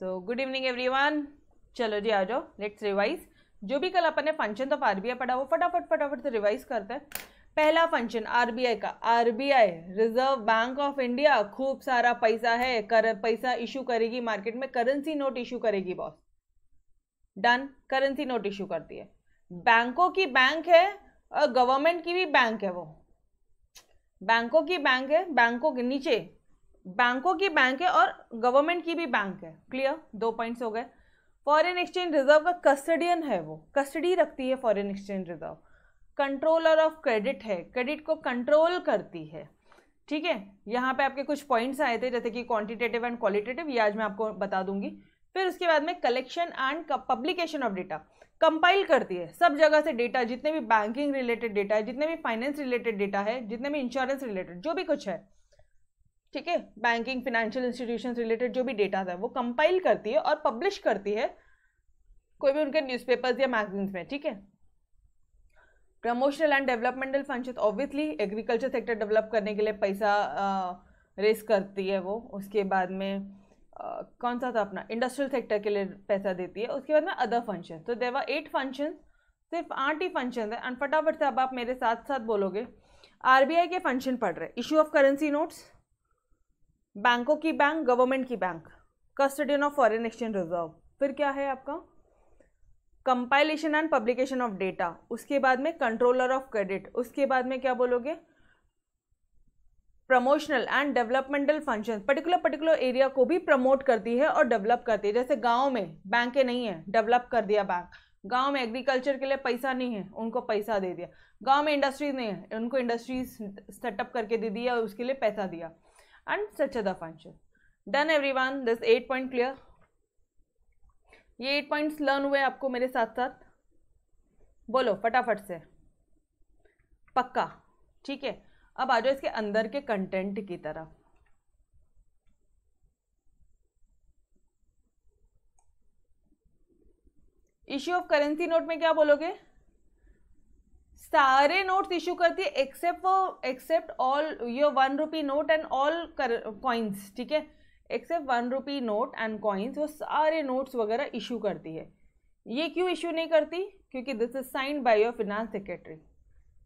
तो good evening everyone चलो जी आ जाओ लेट्स रिवाइज जो भी कल अपन ने फंक्शन ऑफ आरबीआई पढ़ा वो फटाफट फटाफट से रिवाइज करते हैं पहला फंक्शन आरबीआई का RBI reserve bank of India खूब सारा पैसा है कर पैसा इशू करेगी मार्केट में करेंसी नोट इशू करेगी boss done currency note issue करती है बैंकों की बैंक है और गवर्नमेंट की भी बैंक है वो बैंकों की बैंक है बैंकों के नीचे बैंकों की बैंक है और गवर्नमेंट की भी बैंक है क्लियर दो पॉइंट्स हो गए फॉरेन एक्सचेंज रिजर्व का कस्टडियन है वो कस्टडी रखती है foreign exchange reserve controller of credit है क्रेडिट को कंट्रोल करती है ठीक है यहाँ पे आपके कुछ पॉइंट्स आए थे जैसे कि क्वांटिटेटिव एंड क्वालिटेटिव ये आज मैं आपको बता दूंगी फिर उसके बाद में collection and publication of data compile करती है सब जगह से डेटा जितने भी बैंकिंग रिलेटेड डेटा है जितने भी फाइनेंस रिलेटेड डेटा है जितने भी इंश्योरेंस रिलेटेड जो भी कुछ है ठीक है बैंकिंग फाइनेंशियल इंस्टीट्यूशन रिलेटेड जो भी डेटा है वो कंपाइल करती है और पब्लिश करती है कोई भी उनके न्यूज़पेपर्स या मैगजीन्स में ठीक है promotional and developmental function obviously agriculture sector develop करने के लिए पैसा रेस करती है वो उसके बाद में आ, कौन सा था अपना इंडस्ट्रियल सेक्टर के लिए पैसा देती है उसके बाद में अदर फंक्शन तो देवा एट फंक्शन सिर्फ आठ ही फंक्शन है एंड फटाफट से अब आप मेरे साथ साथ बोलोगे आर के फंक्शन पढ़ रहे इशू ऑफ करेंसी नोट्स बैंकों की बैंक गवर्नमेंट की bank custodian of foreign exchange reserve फिर क्या है आपका compilation and publication of data उसके बाद में कंट्रोलर ऑफ क्रेडिट उसके बाद में क्या बोलोगे promotional and developmental function particular particular area को भी प्रमोट करती है और डेवलप करती है जैसे गांव में बैंकें नहीं है डेवलप कर दिया बैंक गांव में एग्रीकल्चर के लिए पैसा नहीं है उनको पैसा दे दिया गांव में इंडस्ट्रीज नहीं है उनको इंडस्ट्रीज सेटअप करके दे दिया और उसके लिए पैसा दिया and such other functions. Done everyone, this eight point clear. ये एट पॉइंट्स लर्न हुए आपको मेरे साथ साथ बोलो फटाफट से पक्का ठीक है अब आ जाओ इसके अंदर के कंटेंट की तरफ इश्यू ऑफ करेंसी नोट में क्या बोलोगे सारे नोट्स इशू करती है except for except all your one rupee note and all coins ठीक है except one rupee note and coins वो सारे नोट्स वगैरह इशू करती है ये क्यों इशू नहीं करती क्योंकि this is signed by your finance secretary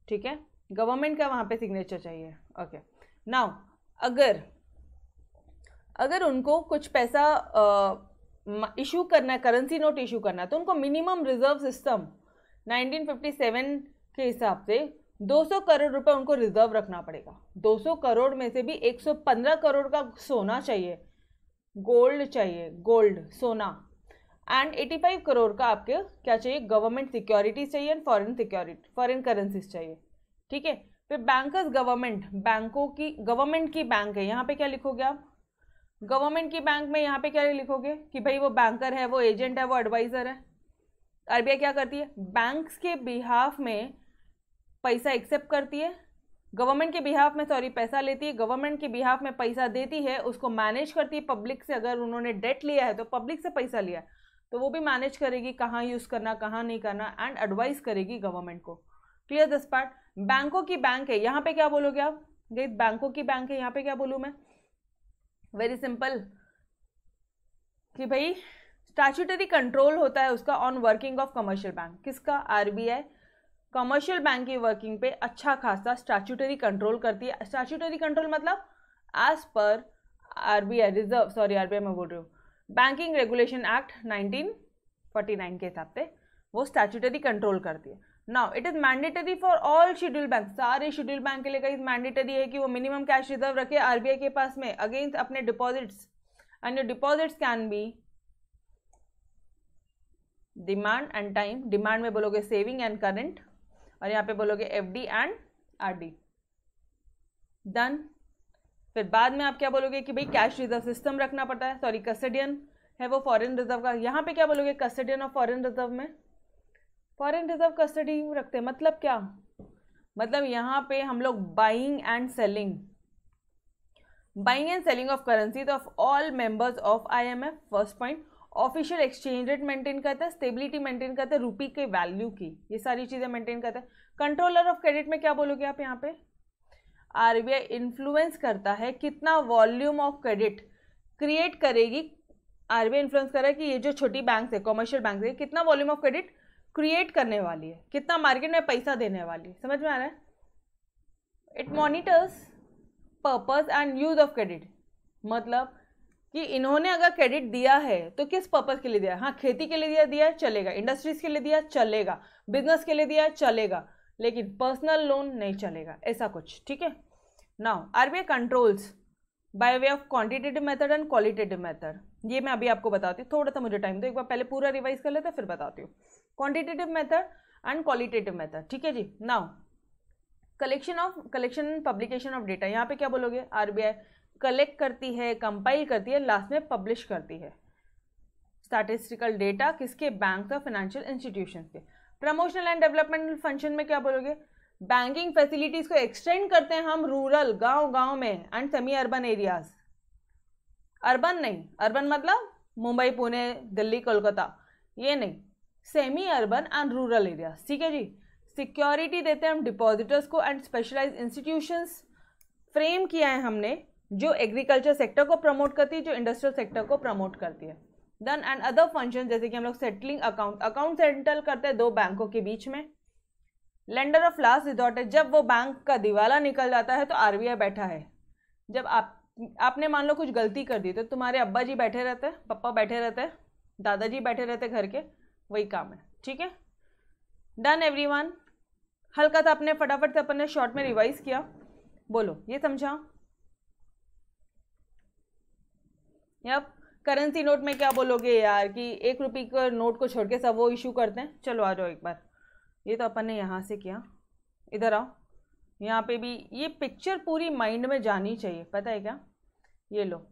ठीक है गवर्नमेंट का वहाँ पे सिग्नेचर चाहिए ओके okay. नाउ अगर अगर उनको कुछ पैसा इशू करना है करेंसी नोट इशू करना है तो उनको मिनिमम रिजर्व सिस्टम 1957 के हिसाब से 200 करोड़ रुपए उनको रिजर्व रखना पड़ेगा 200 करोड़ में से भी 115 करोड़ का सोना चाहिए गोल्ड चाहिए गोल्ड सोना एंड 85 करोड़ का आपके क्या चाहिए गवर्नमेंट सिक्योरिटीज चाहिए and foreign security foreign currencies चाहिए ठीक है फिर बैंकर्स गवर्नमेंट बैंकों की गवर्नमेंट की बैंक है यहाँ पे क्या लिखोगे आप गवर्नमेंट की बैंक में यहाँ पे क्या लिखोगे कि भाई वो बैंकर है वो एजेंट है वो एडवाइज़र है आरबीआई क्या करती है बैंक्स के बिहाफ में पैसा एक्सेप्ट करती है गवर्नमेंट के बिहाफ में सॉरी पैसा लेती है गवर्नमेंट के बिहाफ में पैसा देती है उसको मैनेज करती है पब्लिक से अगर उन्होंने डेट लिया है तो पब्लिक से पैसा लिया है तो वो भी मैनेज करेगी कहाँ यूज़ करना कहाँ नहीं करना एंड एडवाइस करेगी गवर्नमेंट को क्लियर दस पार्ट बैंकों की बैंक है यहाँ पे क्या बोलोगे आप गई बैंकों की बैंक है यहाँ पे क्या बोलूँ मैं वेरी सिंपल कि भाई स्टैचुटरी कंट्रोल होता है उसका on working of commercial bank किसका आरबीआई कमर्शियल बैंक की वर्किंग पे अच्छा खासा स्टैचूटरी कंट्रोल करती है स्टैचूटरी कंट्रोल मतलब as per RBI reserve sorry RBI मैं बोल रही हूँ बैंकिंग रेगुलेशन एक्ट 1949 के हिसाब से वो स्टैचूटरी कंट्रोल करती है now it is mandatory for all schedule bank सारे शेड्यूल बैंक के लिए कहीं मैंडेटरी है कि वो मिनिमम कैश रिजर्व रखे आरबीआई के पास में अगेंस्ट अपने deposits and your deposits can be demand and time डिमांड में बोलोगे सेविंग एंड करंट और यहाँ पे बोलोगे F D and R D done फिर बाद में आप क्या बोलोगे कि भाई कैश रिजर्व सिस्टम रखना पड़ता है सॉरी कस्टडियन है वो फॉरेन रिजर्व का यहाँ पे क्या बोलोगे कस्टडियन ऑफ फॉरेन रिजर्व में फॉरेन रिजर्व कस्टडी रखते हैं मतलब क्या मतलब यहाँ पे हम लोग buying and selling buying and selling of currencies of all members of F first point official exchange rate maintain करता है स्टेबिलिटी मेंटेन करता है रुपी के वैल्यू की ये सारी चीज़ें मेंटेन करता है कंट्रोलर ऑफ क्रेडिट में क्या बोलोगे आप यहाँ पे आरबीआई इन्फ्लुएंस करता है कितना वॉल्यूम ऑफ क्रेडिट क्रिएट करेगी आरबीआई इन्फ्लुएंस कर रहा है कि ये जो छोटी बैंक है कॉमर्शियल बैंक है कितना वॉल्यूम ऑफ क्रेडिट क्रिएट करने वाली है कितना मार्केट में पैसा देने वाली है समझ में आ रहा है it monitors purpose and use of credit मतलब कि इन्होंने अगर क्रेडिट दिया है तो किस पर्पज के लिए दिया हाँ खेती के लिए दिया दिया चलेगा इंडस्ट्रीज के लिए दिया चलेगा बिजनेस के लिए दिया चलेगा लेकिन पर्सनल लोन नहीं चलेगा ऐसा कुछ ठीक है now RBI controls by way of quantitative method and qualitative method ये मैं अभी आपको बताती हूँ थोड़ा सा मुझे टाइम दो एक बार पहले पूरा रिवाइज कर लेते फिर बताती हूँ quantitative method and qualitative method ठीक है जी now collection of collection and publication of data यहाँ पे क्या बोलोगे आरबीआई कलेक्ट करती है कंपाइल करती है लास्ट में पब्लिश करती है स्टैटिस्टिकल डेटा किसके बैंक और फाइनेंशियल इंस्टीट्यूशन के प्रमोशनल एंड डेवलपमेंटल फंक्शन में क्या बोलोगे बैंकिंग फैसिलिटीज को एक्सटेंड करते हैं हम रूरल गांव गांव में and semi urban areas urban नहीं अर्बन मतलब मुंबई पुणे दिल्ली कोलकाता ये नहीं semi urban and rural areas ठीक है जी सिक्योरिटी देते हैं हम डिपॉजिटर्स को एंड स्पेशलाइज इंस्टीट्यूशंस फ्रेम किया है हमने जो एग्रीकल्चर सेक्टर को प्रमोट करती है जो इंडस्ट्रियल सेक्टर को प्रमोट करती है देन एंड अदर फंक्शन जैसे कि हम लोग सेटलिंग अकाउंट अकाउंट सेटल करते हैं दो बैंकों के बीच में लेंडर ऑफ लास्ट रिजॉर्ट है जब वो बैंक का दिवाला निकल जाता है तो आर बैठा है जब आप आपने मान लो कुछ गलती कर दी तो तुम्हारे अब्बा जी बैठे रहते हैं पप्पा बैठे रहते हैं दादाजी बैठे रहते घर के वही काम है ठीक है डन एवरीवन हल्का था अपने फटाफट से अपन ने शॉर्ट में रिवाइज किया बोलो ये समझा या करेंसी नोट में क्या बोलोगे यार कि एक रुपये का नोट को छोड़ के सब वो इशू करते हैं चलो आ जाओ एक बार ये तो अपन ने यहाँ से किया इधर आओ यहाँ पे भी ये पिक्चर पूरी माइंड में जानी चाहिए पता है क्या ये लो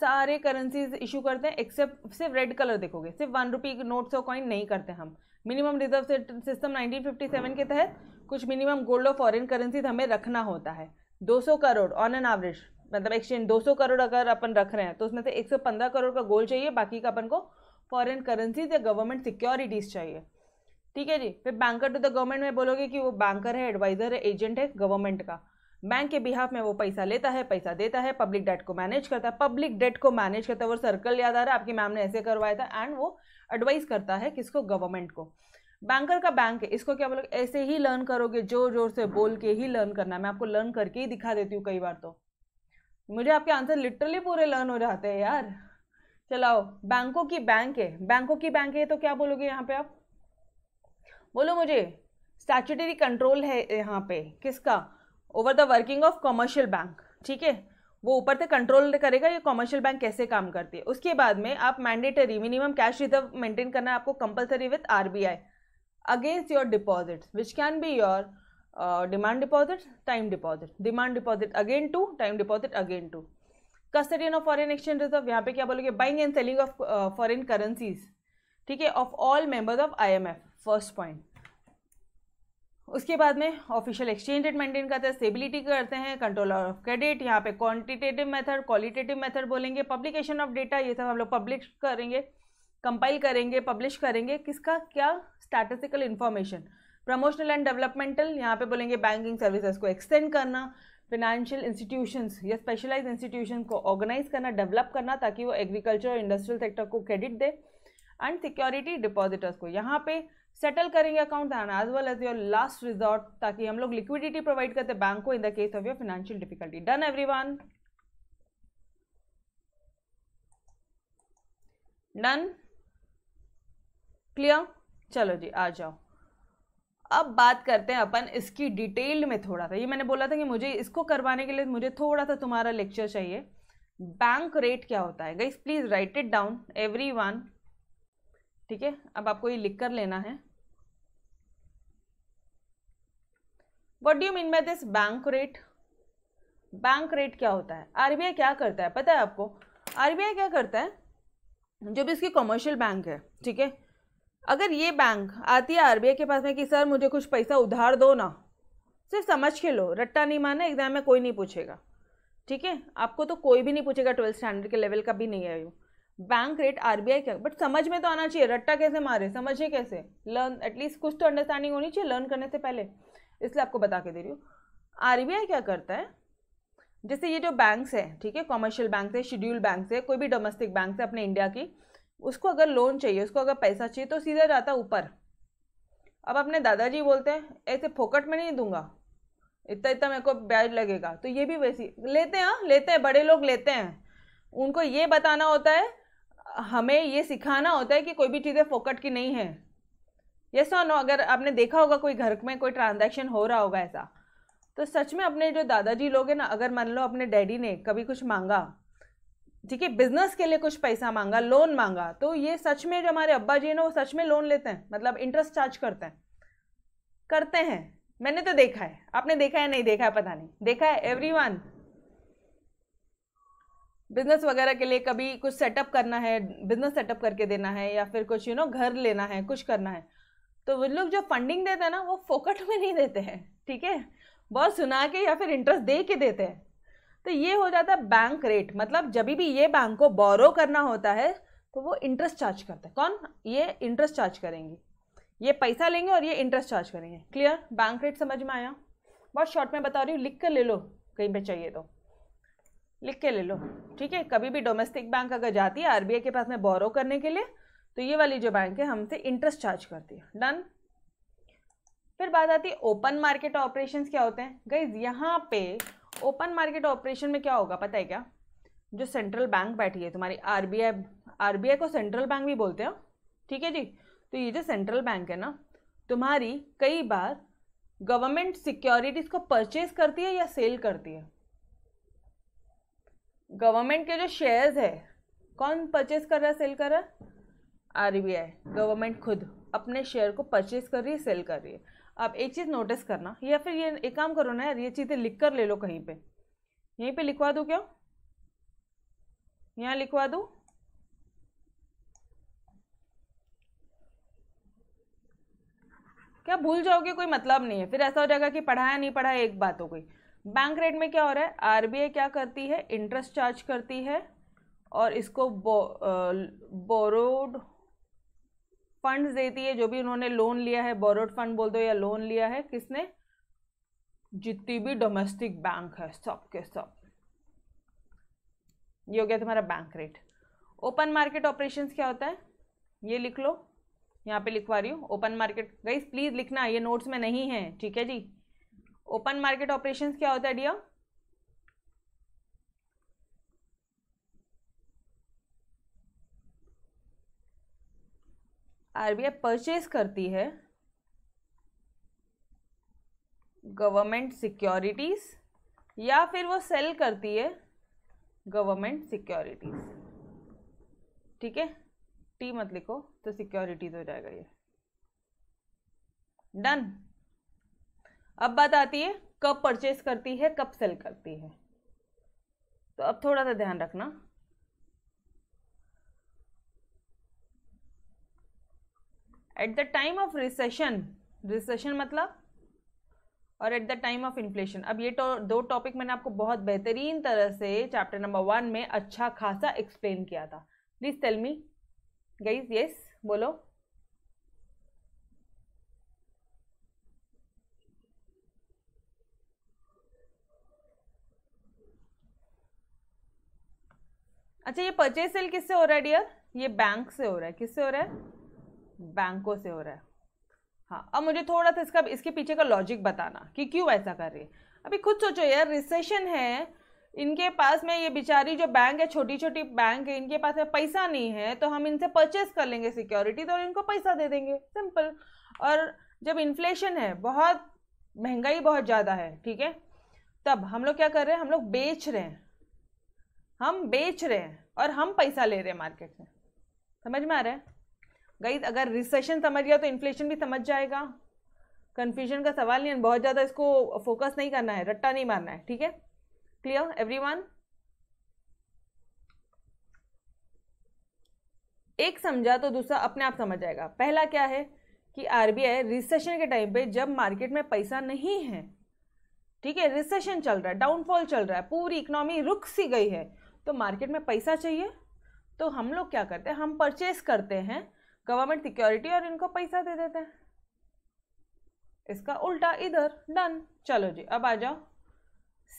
सारे करेंसीज इशू करते हैं एक्सेप्ट सिर्फ रेड कलर देखोगे सिर्फ वन रुपी नोट्स और कॉइन नहीं करते हम मिनिमम रिजर्व सिस्टम 1957 के तहत कुछ मिनिमम गोल्ड और फॉरेन करेंसीज हमें रखना होता है 200 करोड़ ऑन एन एवरेज मतलब एक्सचेंज 200 करोड़ अगर अपन रख रहे हैं तो उसमें से 115 करोड़ का गोल्ड चाहिए बाकी का अपन को फॉरेन करेंसीज या गवर्नमेंट सिक्योरिटीज़ चाहिए ठीक है जी फिर बैंकर टू द गवर्नमेंट में बोलोगे कि वो बैंकर है एडवाइज़र है एजेंट है गवर्नमेंट का बैंक के बिहाफ में वो पैसा लेता है पैसा देता है पब्लिक डेट को मैनेज करता है पब्लिक डेट को मैनेज करता है वो सर्कल याद आ रहा है आपकी मैम ने ऐसे करवाया था एंड वो एडवाइस करता है किसको गवर्नमेंट को बैंकर का बैंक है इसको क्या बोलोगे ऐसे ही लर्न करोगे जोर जोर से बोल के ही लर्न करना मैं आपको लर्न करके ही दिखा देती हूँ कई बार तो मुझे आपके आंसर लिटरली पूरे लर्न हो जाते हैं यार चलाओ बैंकों की बैंक है बैंकों की बैंक है तो क्या बोलोगे यहाँ पे आप बोलो मुझे स्टैचुटरी कंट्रोल है यहाँ पे किसका over the working of commercial bank ठीक है वो ऊपर से कंट्रोल करेगा ये कॉमर्शियल बैंक कैसे काम करती है उसके बाद में आप mandatory minimum cash reserve maintain करना है आपको compulsory with RBI against your deposits which can be your demand deposit time deposit demand deposit again two time deposit again two custodian of foreign exchange reserve यहाँ पे क्या बोलोगे buying and selling of foreign currencies ठीक है of all members of IMF first point उसके बाद में official exchange rate maintain करते हैं स्टेबिलिटी करते हैं कंट्रोल ऑफ क्रेडिट यहाँ पे क्वांटिटेटिव मैथड क्वालिटेटिव मैथड बोलेंगे पब्लिकेशन ऑफ डेटा ये सब हम लोग पब्लिक करेंगे कंपाइल करेंगे पब्लिश करेंगे किसका क्या statistical information promotional and developmental यहाँ पे बोलेंगे बैंकिंग सर्विसेज को एक्सटेंड करना फिनेंशियल इंस्टीट्यूशंस या स्पेशलाइज इंस्टीट्यूशन को ऑर्गेनाइज करना डेवलप करना ताकि वो एग्रीकल्चर और इंडस्ट्रियल सेक्टर को क्रेडिट दे एंड सिक्योरिटी डिपॉजिटर्स को यहाँ पे सेटल करेंगे account and as well as your last resort ताकि हम लोग लिक्विडिटी प्रोवाइड करते बैंक को in the case of your financial difficulty done every one done clear चलो जी आ जाओ अब बात करते हैं अपन इसकी डिटेल में थोड़ा सा ये मैंने बोला था कि मुझे इसको करवाने के लिए मुझे थोड़ा सा तुम्हारा लेक्चर चाहिए बैंक रेट क्या होता है guys please write it down every one ठीक है अब आपको ये लिख कर लेना है what do mean by this bank rate bank rate क्या होता है आरबीआई क्या करता है पता है आपको आरबीआई क्या करता है जो भी इसकी कॉमर्शियल बैंक है ठीक है अगर ये बैंक आती है आर के पास में कि सर मुझे कुछ पैसा उधार दो ना सिर्फ समझ के लो रट्टा नहीं माना एग्ज़ाम में कोई नहीं पूछेगा ठीक है आपको तो कोई भी नहीं पूछेगा ट्वेल्थ स्टैंडर्ड के लेवल का भी नहीं है you bank rate R B का बट समझ में तो आना चाहिए रट्टा कैसे मारे समझिए कैसे लर्न एटलीस्ट कुछ तो अंडरस्टैंडिंग होनी चाहिए लर्न करने से पहले इसलिए आपको बता के दे रही हूँ आर क्या करता है जैसे ये जो बैंक्स है ठीक है कॉमर्शियल बैंक है शेड्यूल बैंक है कोई भी डोमेस्टिक बैंक है अपने इंडिया की उसको अगर लोन चाहिए उसको अगर पैसा चाहिए तो सीधा जाता ऊपर अब अपने दादाजी बोलते हैं ऐसे फोकट में नहीं दूंगा इतना इतना मेरे को ब्याज लगेगा तो ये भी वैसी लेते हैं हाँ लेते हैं बड़े लोग लेते हैं उनको ये बताना होता है हमें ये सिखाना होता है कि कोई भी चीज़ें फोकट की नहीं है ये सो नो अगर आपने देखा होगा कोई घर में कोई ट्रांजैक्शन हो रहा होगा ऐसा तो सच में अपने जो दादाजी लोग हैं ना अगर मान लो अपने डैडी ने कभी कुछ मांगा ठीक है बिजनेस के लिए कुछ पैसा मांगा लोन मांगा तो ये सच में जो हमारे अब्बा जी ना वो सच में लोन लेते हैं मतलब इंटरेस्ट चार्ज करते हैं करते हैं मैंने तो देखा है आपने देखा है नहीं देखा है पता नहीं देखा है एवरी बिजनेस वगैरह के लिए कभी कुछ सेटअप करना है बिजनेस सेटअप करके देना है या फिर कुछ यू you नो know, घर लेना है कुछ करना है तो वो लोग जो फंडिंग देते हैं ना वो फोकट में नहीं देते हैं ठीक है बहुत सुना के या फिर इंटरेस्ट दे के देते हैं तो ये हो जाता है बैंक रेट मतलब जब भी ये बैंक को बोरो करना होता है तो वो इंटरेस्ट चार्ज करता है कौन ये इंटरेस्ट चार्ज करेंगे ये पैसा लेंगे और ये इंटरेस्ट चार्ज करेंगे क्लियर बैंक रेट समझ में आया बहुत शॉर्ट में बता रही हूँ लिख कर ले लो कहीं पे चाहिए तो लिख के ले लो ठीक है कभी भी डोमेस्टिक बैंक अगर जाती है आरबीआई के पास में बोरो करने के लिए तो ये वाली जो बैंक है हमसे इंटरेस्ट चार्ज करती है डन फिर बात आती है ओपन मार्केट ऑपरेशंस क्या होते हैं गई यहाँ पे ओपन मार्केट ऑपरेशन में क्या होगा पता है क्या जो सेंट्रल बैंक बैठी है तुम्हारी आरबीआई आरबीआई को सेंट्रल बैंक भी बोलते हो ठीक है जी तो ये जो सेंट्रल बैंक है ना तुम्हारी कई बार गवर्नमेंट सिक्योरिटीज़ को परचेज करती है या सेल करती है गवर्नमेंट के जो शेयर्स है कौन परचेज कर रहा है सेल कर रहा है आरबीआई गवर्नमेंट खुद अपने शेयर को परचेज कर रही है सेल कर रही है आप एक चीज़ नोटिस करना या फिर ये एक काम करो ना यार ये चीज़ें लिख कर ले लो कहीं पे यहीं पे लिखवा दूँ क्या यहाँ लिखवा दूँ क्या भूल जाओगे कोई मतलब नहीं है फिर ऐसा हो जाएगा कि पढ़ाया नहीं पढ़ाया एक बात हो गई बैंक रेट में क्या हो रहा है आरबीआई क्या करती है इंटरेस्ट चार्ज करती है और इसको बो, बोरोड फंड्स देती है जो भी उन्होंने लोन लिया है बोरोड फंड बोल दो या लोन लिया है किसने जितनी भी डोमेस्टिक बैंक है सब के सब ये हो गया तुम्हारा bank rate open market operations क्या होता है ये लिख लो यहाँ पे लिखवा रही हूँ ओपन मार्केट गाइस प्लीज़ लिखना ये नोट्स में नहीं है ठीक है जी ओपन मार्केट ऑपरेशंस क्या होता है डिया आरबीआई परचेज करती है गवर्नमेंट सिक्योरिटीज़ या फिर वो सेल करती है गवर्नमेंट सिक्योरिटीज़ ठीक है टी मत लिखो तो सिक्योरिटीज़ हो जाएगा ये डन अब बात आती है कब परचेज करती है कब सेल करती है तो अब थोड़ा सा ध्यान रखना at the time of recession recession मतलब और at the time of inflation अब ये तो, दो टॉपिक मैंने आपको बहुत बेहतरीन तरह से चैप्टर नंबर वन में अच्छा खासा एक्सप्लेन किया था please tell me guys yes बोलो अच्छा ये परचेज सेल किससे हो रहा है डियर ये बैंक से हो रहा है किससे हो रहा है बैंकों से हो रहा है हाँ अब मुझे थोड़ा सा इसका इसके पीछे का लॉजिक बताना कि क्यों ऐसा कर रही है अभी खुद सोचो यार रिसेशन है इनके पास में ये बेचारी जो बैंक है छोटी छोटी बैंक है इनके पास में पैसा नहीं है तो हम इनसे परचेस कर लेंगे सिक्योरिटी तो इनको पैसा दे देंगे सिंपल और जब इन्फ्लेशन है बहुत महंगाई बहुत ज़्यादा है ठीक है तब हम लोग क्या कर रहे हैं हम लोग बेच रहे हैं हम बेच रहे हैं और हम पैसा ले रहे हैं मार्केट से समझ में आ रहा है गई अगर रिसेशन समझ गया तो इन्फ्लेशन भी समझ जाएगा कन्फ्यूजन का सवाल नहीं है बहुत ज़्यादा इसको फोकस नहीं करना है रट्टा नहीं मारना है ठीक है क्लियर एवरी एक समझा तो दूसरा अपने आप समझ जाएगा पहला क्या है कि आरबीआई रिसेशन के टाइम पे जब मार्केट में पैसा नहीं है ठीक है रिसेशन चल रहा है डाउनफॉल चल रहा है पूरी इकोनॉमी रुक सी गई है तो मार्केट में पैसा चाहिए तो हम लोग क्या करते हैं हम परचेस करते हैं गवर्नमेंट सिक्योरिटी और इनको पैसा दे देते हैं इसका उल्टा इधर डन चलो जी अब आ जाओ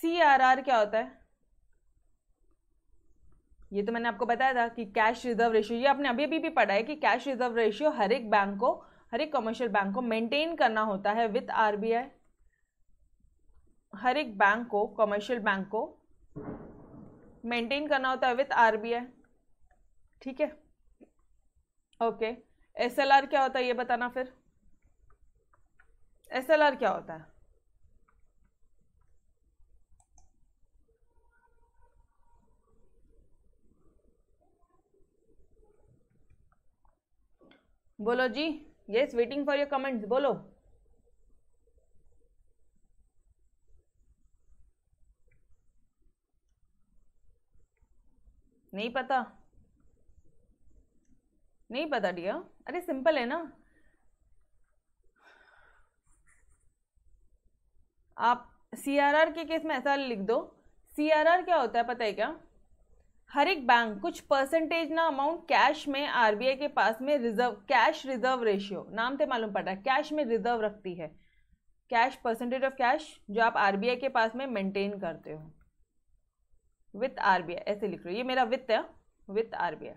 सी आर आर क्या होता है ये तो मैंने आपको बताया था कि कैश रिजर्व रेशियो ये आपने अभी अभी भी पढ़ा है कि कैश रिजर्व रेशियो हर एक बैंक को हर एक कमर्शियल बैंक को मेंटेन करना होता है विथ आरबीआई हर एक बैंक को कमर्शियल बैंक को मेंटेन करना होता है विथ आरबीआई ठीक है ओके एस एल आर क्या होता है ये बताना फिर एस एल आर क्या होता है बोलो जी yes waiting for your comments बोलो नहीं पता नहीं पता डिया अरे सिंपल है ना आप सी आर आर के केस में ऐसा लिख दो सी आर आर क्या होता है पता है क्या हर एक बैंक कुछ परसेंटेज ना अमाउंट कैश में आरबीआई के पास में रिजर्व कैश रिजर्व रेशियो नाम से तो मालूम पड़ रहा है कैश में रिजर्व रखती है कैश परसेंटेज ऑफ कैश जो आप आरबीआई के पास में मेंटेन करते हो विथ आरबीआई ऐसे लिख रहे हो ये मेरा वित्त है विथ आरबीआई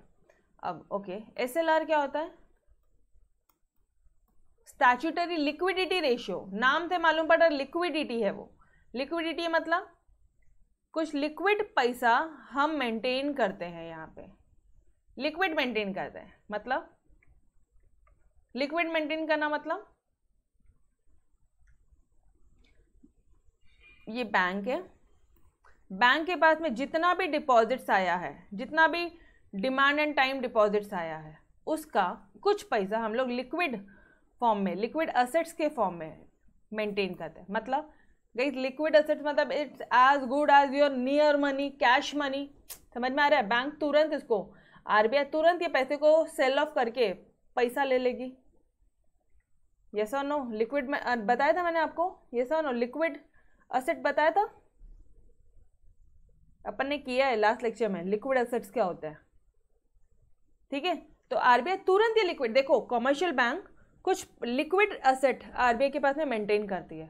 अब ओके एस क्या होता है स्टैचुटरी लिक्विडिटी रेशियो नाम से मालूम पड़ रहा लिक्विडिटी है वो लिक्विडिटी मतलब कुछ लिक्विड पैसा हम मेंटेन करते हैं यहाँ पे लिक्विड मेंटेन करते हैं मतलब लिक्विड मेंटेन करना मतलब ये बैंक है बैंक के पास में जितना भी डिपॉजिट्स आया है जितना भी डिमांड एंड टाइम डिपॉजिट्स आया है उसका कुछ पैसा हम लोग लिक्विड फॉर्म में लिक्विड असेट्स के फॉर्म में मेंटेन करते हैं मतलब गई लिक्विड असेट्स मतलब it's as good as your near money cash money समझ में आ रहा है बैंक तुरंत इसको आर तुरंत ये पैसे को सेल ऑफ करके पैसा ले लेगी यस और नो लिक्विड में बताया था मैंने आपको यस और नो लिक्विड असेट बताया था अपन ने किया है लास्ट लेक्चर में लिक्विड असेट्स क्या होता है ठीक है तो आरबीआई तुरंत ये लिक्विड देखो कॉमर्शियल बैंक कुछ लिक्विड असेट आरबीआई के पास में मेंटेन करती है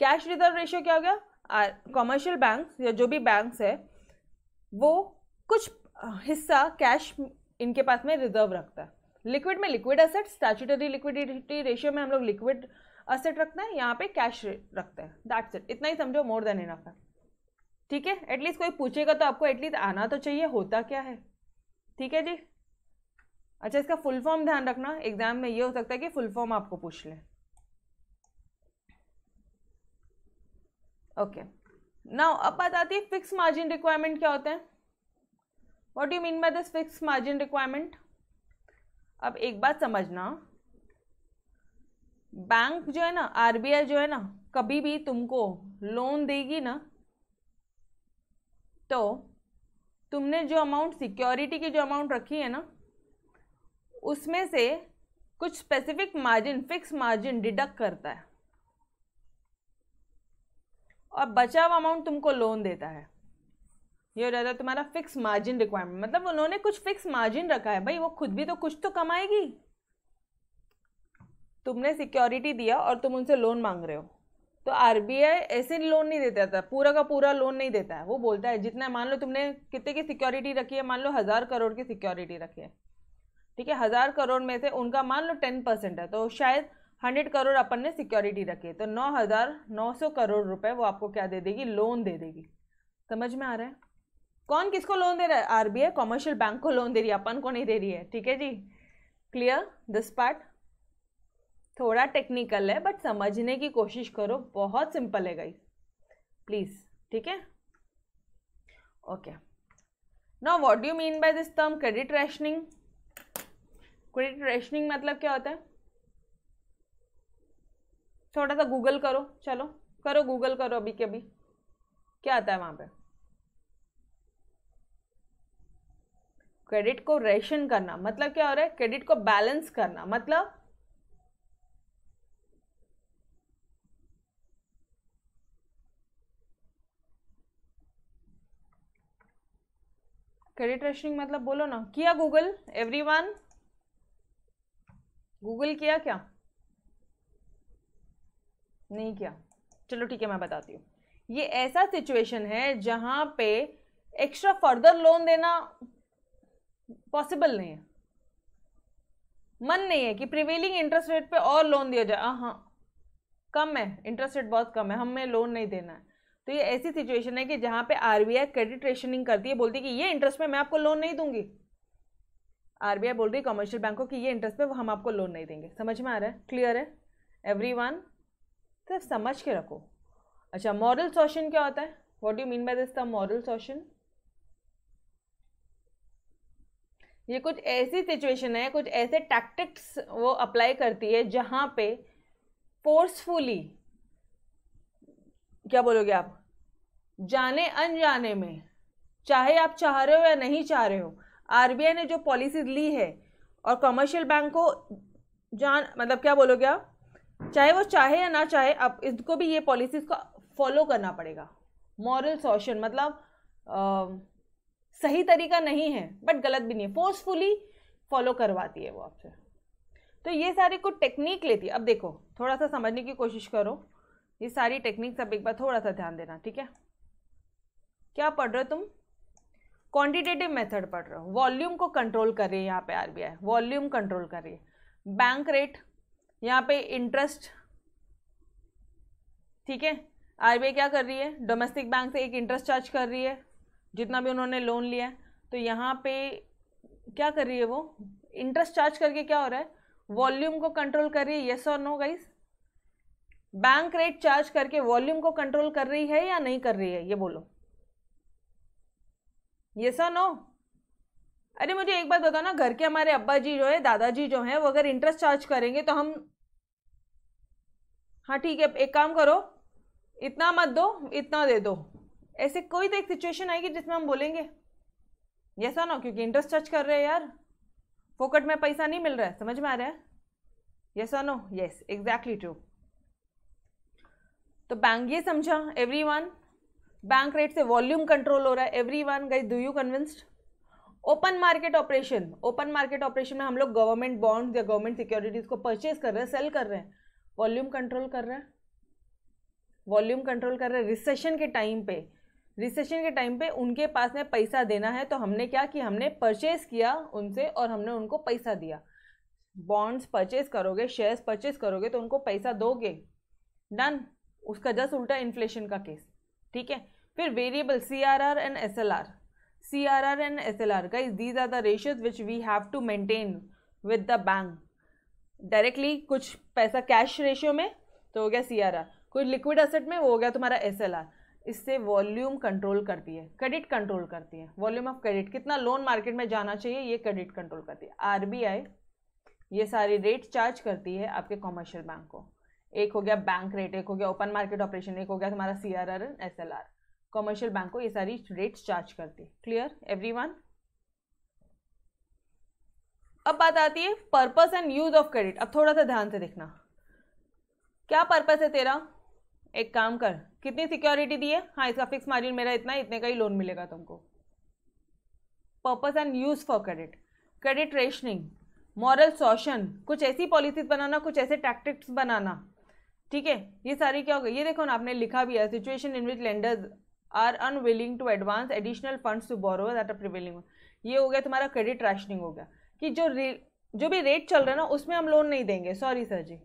कैश रिजर्व रेशियो क्या हो गया कॉमर्शियल बैंक या जो भी बैंक है वो कुछ हिस्सा कैश इनके पास में रिजर्व रखता है लिक्विड में liquid asset statutory liquidity ratio में हम लोग लिक्विड असेट रखते हैं यहाँ पे कैश रखते हैं दैट्स इट इतना ही समझो मोर देन इनफ है ठीक है एटलीस्ट कोई पूछेगा तो आपको एटलीस्ट आना तो चाहिए होता क्या है ठीक है जी अच्छा इसका फुल फॉर्म ध्यान रखना एग्जाम में ये हो सकता है कि फुल फॉर्म आपको पूछ ले ओके नाउ अब बात आती है फिक्स मार्जिन रिक्वायरमेंट क्या होते हैं what you mean by this fix margin requirement अब एक बात समझना बैंक जो है ना आरबीआई जो है ना कभी भी तुमको लोन देगी ना तो तुमने जो अमाउंट सिक्योरिटी की जो अमाउंट रखी है ना उसमें से कुछ specific margin fix margin deduct करता है और बचा हुआ अमाउंट तुमको लोन देता है ये हो जाता है तुम्हारा फिक्स मार्जिन रिक्वायरमेंट मतलब उन्होंने कुछ फिक्स मार्जिन रखा है भाई वो खुद भी तो कुछ तो कमाएगी तुमने सिक्योरिटी दिया और तुम उनसे लोन मांग रहे हो तो आर ऐसे लोन नहीं देता था पूरा का पूरा लोन नहीं देता है वो बोलता है जितना मान लो तुमने कितने की सिक्योरिटी रखी है मान लो हज़ार करोड़ की सिक्योरिटी रखी है ठीक है हज़ार करोड़ में से उनका मान लो टेन परसेंट है तो शायद हंड्रेड करोड़ अपन ने सिक्योरिटी रखी है तो नौ हज़ार नौ सौ करोड़ रुपए वो आपको क्या दे देगी लोन दे देगी समझ में आ रहा है कौन किसको लोन दे रहा है आरबीआई कॉमर्शियल बैंक को लोन दे रही है अपन को नहीं दे रही है ठीक है जी क्लियर दिस पार्ट थोड़ा टेक्निकल है बट समझने की कोशिश करो बहुत सिंपल है गई प्लीज़ ठीक है okay now what do mean by this term credit rationing credit rationing मतलब क्या होता है छोटा सा गूगल करो चलो करो गूगल करो अभी के अभी क्या आता है वहां पे क्रेडिट को रेशन करना मतलब क्या हो रहा है क्रेडिट को बैलेंस करना मतलब क्रेडिट रेशनिंग मतलब बोलो ना किया गूगल एवरीवन गूगल किया क्या नहीं किया चलो ठीक है मैं बताती हूँ ये ऐसा सिचुएशन है जहाँ पे एक्स्ट्रा फर्दर लोन देना पॉसिबल नहीं है मन नहीं है कि प्रिवेलिंग इंटरेस्ट रेट पे और लोन दिया जाए हाँ कम है इंटरेस्ट रेट बहुत कम है हमें लोन नहीं देना है तो ये ऐसी सिचुएशन है कि जहाँ पे आरबीआई क्रेडिट रेशनिंग करती है बोलती है कि ये इंटरेस्ट में मैं आपको लोन नहीं दूंगी आरबीआई बोल रही है कॉमर्शियल बैंकों की ये इंटरेस्ट पे हम आपको लोन नहीं देंगे समझ में आ रहा है क्लियर है एवरी वन सिर्फ समझ के रखो अच्छा मॉरल सोशन क्या होता है what do mean by this the moral suasion ये कुछ ऐसी सिचुएशन है कुछ ऐसे टैक्टिक्स वो अप्लाई करती है जहाँ पे फोर्सफुली क्या बोलोगे आप जाने अनजाने में चाहे आप चाह रहे हो या नहीं चाह रहे हो आरबीआई ने जो पॉलिसी ली है और कमर्शियल बैंक को जान मतलब क्या बोलोगे आप चाहे वो चाहे या ना चाहे आप इसको भी ये पॉलिसीज को फॉलो करना पड़ेगा मॉरल सोशन मतलब आ, सही तरीका नहीं है बट गलत भी नहीं है फोर्सफुली फॉलो करवाती है वो आपसे तो ये सारी कुछ टेक्निक लेती है अब देखो थोड़ा सा समझने की कोशिश करो ये सारी टेक्निक्स अब एक बार थोड़ा सा ध्यान देना ठीक है क्या पढ़ रहे हो तुम क्वांटिटेटिव मेथड पढ़ रहे हो वॉल्यूम को कंट्रोल कर रही है यहाँ पे आरबीआई वॉल्यूम कंट्रोल कर रही है बैंक रेट यहाँ पे इंटरेस्ट ठीक है आरबीआई क्या कर रही है डोमेस्टिक बैंक से एक इंटरेस्ट चार्ज कर रही है जितना भी उन्होंने लोन लिया है तो यहाँ पे क्या कर रही है वो इंटरेस्ट चार्ज करके क्या हो रहा है वॉल्यूम को कंट्रोल कर रही है येस और no guys bank rate charge करके वॉल्यूम को कंट्रोल कर रही है या नहीं कर रही है ये बोलो ये सो नो अरे मुझे एक बात बताओ ना घर के हमारे अब्बा जी जो है दादाजी जो है वो अगर इंटरेस्ट चार्ज करेंगे तो हम हाँ ठीक है एक काम करो इतना मत दो इतना दे दो ऐसे कोई तो एक सिचुएशन आएगी जिसमें हम बोलेंगे ये सर नो क्योंकि इंटरेस्ट चार्ज कर रहे हैं यार फोकट में पैसा नहीं मिल रहा है समझ में आ रहा है ये so no yes exactly true तो बैंक ये समझा एवरी वन बैंक रेट से वॉल्यूम कंट्रोल हो रहा है every one guys do you convinced open market operation open market operation में हम लोग गवर्नमेंट बॉन्ड्स या गवर्नमेंट सिक्योरिटीज को परचेज कर रहे हैं सेल कर रहे हैं वॉल्यूम कंट्रोल कर रहे हैं वॉल्यूम कंट्रोल कर रहे हैं रिसेशन के टाइम पे रिसेशन के टाइम पे उनके पास में पैसा देना है तो हमने क्या कि हमने परचेज किया उनसे और हमने उनको पैसा दिया बॉन्ड्स परचेज करोगे शेयर्स परचेज करोगे तो उनको पैसा दोगे डन उसका जस्ट उल्टा इन्फ्लेशन का केस ठीक है फिर variable C R R and S L R C R R and S L R guys these are the ratios which we have to maintain with the bank directly कुछ पैसा cash ratio में तो हो गया C R R कुछ liquid asset में वो हो गया तुम्हारा एस एल आर इससे वॉल्यूम कंट्रोल करती है क्रेडिट कंट्रोल करती है वॉल्यूम ऑफ क्रेडिट कितना लोन मार्केट में जाना चाहिए ये क्रेडिट कंट्रोल करती है आर बी आई ये सारी रेट चार्ज करती है आपके कॉमर्शियल बैंक को एक हो गया बैंक रेट एक हो गया ओपन मार्केट ऑपरेशन एक हो गया तुम्हारा C R R S L R commercial bank को ये सारी रेट्स चार्ज करती है क्लियर एवरी वन अब बात आती है purpose and use of credit अब थोड़ा सा ध्यान से देखना क्या पर्पस है तेरा एक काम कर कितनी सिक्योरिटी दी है हाँ इसका फिक्स मार्जिन मेरा इतना है इतने का ही लोन मिलेगा तुमको purpose and use for credit credit rationing moral suasion कुछ ऐसी पॉलिसीज बनाना कुछ ऐसे टैक्टिक्स बनाना ठीक है ये सारी क्या हो गई ये देखो ना आपने लिखा भी है situation in which lenders are unwilling to advance additional funds to borrow that are prevailing ये हो गया तुम्हारा क्रेडिट राशनिंग हो गया कि जो जो भी रेट चल रहा है ना उसमें हम लोन नहीं देंगे सॉरी सर जी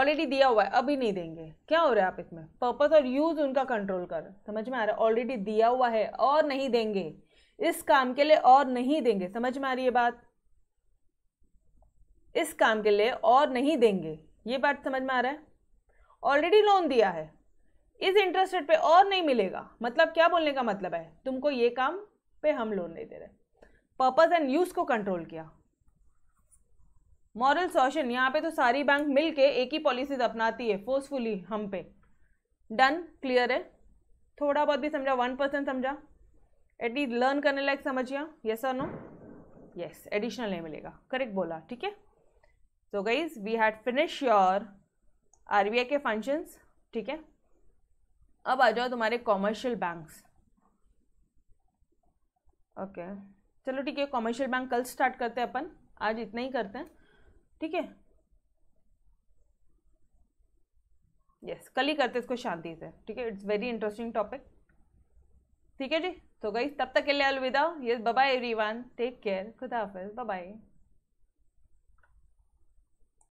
ऑलरेडी दिया हुआ है अभी नहीं देंगे क्या हो रहा है आप इसमें पर्पज और यूज़ उनका कंट्रोल कर समझ में आ रहा है ऑलरेडी दिया हुआ है और नहीं देंगे इस काम के लिए और नहीं देंगे समझ में आ रही है बात इस काम के लिए और नहीं देंगे ये बात समझ में आ रहा है ऑलरेडी लोन दिया है इस इंटरेस्ट रेट पे और नहीं मिलेगा मतलब क्या बोलने का मतलब है तुमको ये काम पे हम लोन नहीं दे रहे पर्पज एंड यूज को कंट्रोल किया मॉरल सोशन यहाँ पे तो सारी बैंक मिलके एक ही पॉलिसीज अपनाती है फोर्सफुली हम पे डन क्लियर है थोड़ा बहुत भी समझा वन परसेंट समझा एटलीस्ट लर्न करने लायक समझिए यस और नो यस एडिशनल नहीं मिलेगा करेक्ट बोला ठीक है so guys we had finish your R B I के फंक्शंस ठीक है अब आ जाओ तुम्हारे कॉमर्शियल बैंक्स ओके चलो ठीक है कॉमर्शियल बैंक कल स्टार्ट करते हैं अपन आज इतना ही करते हैं ठीक है यस कल ही करते इसको शांति से ठीक है इट्स वेरी इंटरेस्टिंग टॉपिक ठीक है जी तो गई तब तक के लिए अलविदा yes bye everyone take care खुदा हाफिज बाय